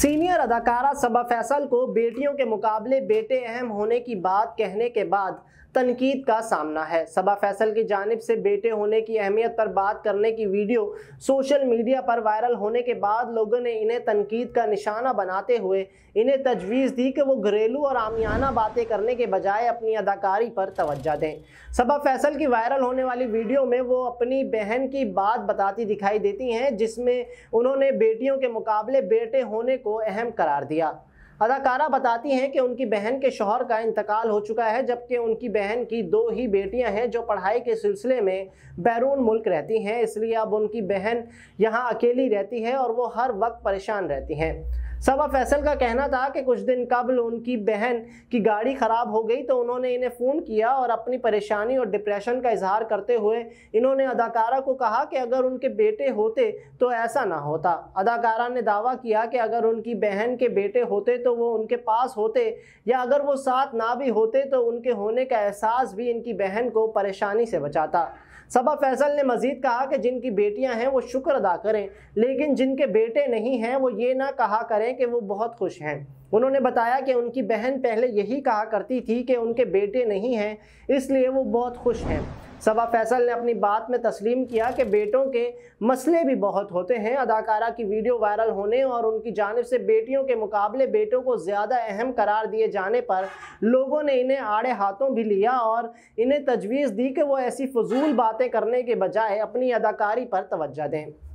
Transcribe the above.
senior अदाकारा सबा फैसल को बेटियों के मुकाबले बेटे अहम होने की बात कहने के बाद तनकीद का सामना है सबा फैसल की जानब से बेटे होने की अहमियत पर बात करने की वीडियो सोशल मीडिया पर वायरल होने के बाद लोगों ने इन्हें तनकीद का निशाना बनाते हुए इन्हें तजवीज़ दी कि वो घरेलू और आमियाना बातें करने के बजाय अपनी अदाकारी पर तोज्जा दें सबा फैसल की वायरल होने वाली वीडियो में वो अपनी बहन की बात बताती दिखाई देती हैं जिसमें उन्होंने बेटियों के मुकाबले बेटे होने को अहम करार दिया अदाकारा बताती हैं कि उनकी बहन के शोहर का इंतकाल हो चुका है जबकि उनकी बहन की दो ही बेटियां हैं जो पढ़ाई के सिलसिले में बैरून मुल्क रहती हैं इसलिए अब उनकी बहन यहां अकेली रहती है और वो हर वक्त परेशान रहती हैं सबा फैसल का कहना था कि कुछ दिन कबल उनकी बहन की गाड़ी ख़राब हो गई तो उन्होंने इन्हें फ़ोन किया और अपनी परेशानी और डिप्रेशन का इजहार करते हुए इन्होंने अदाकारा को कहा कि अगर उनके बेटे होते तो ऐसा ना होता अदाकारा ने दावा किया कि अगर उनकी बहन के बेटे होते तो वो उनके पास होते या अगर वो साथ ना भी होते तो उनके होने का एहसास भी इनकी बहन को परेशानी से बचाता सबा फैसल ने मजीद कहा कि जिनकी बेटियां हैं वो शुक्र अदा करें लेकिन जिनके बेटे नहीं हैं वो ये ना कहा करें हैं कि वो बहुत खुश हैं उन्होंने बताया कि उनकी बहन पहले यही कहा करती थी कि उनके बेटे नहीं हैं इसलिए वो बहुत खुश हैं सबा फैसल ने अपनी बात में तस्लीम किया कि बेटों के मसले भी बहुत होते हैं अदाकारा की वीडियो वायरल होने और उनकी जानब से बेटियों के मुकाबले बेटों को ज़्यादा अहम करार दिए जाने पर लोगों ने इन्हें आड़े हाथों भी लिया और इन्हें तजवीज़ दी कि वो ऐसी फजूल बातें करने के बजाय अपनी अदाकारी पर तोज्जा दें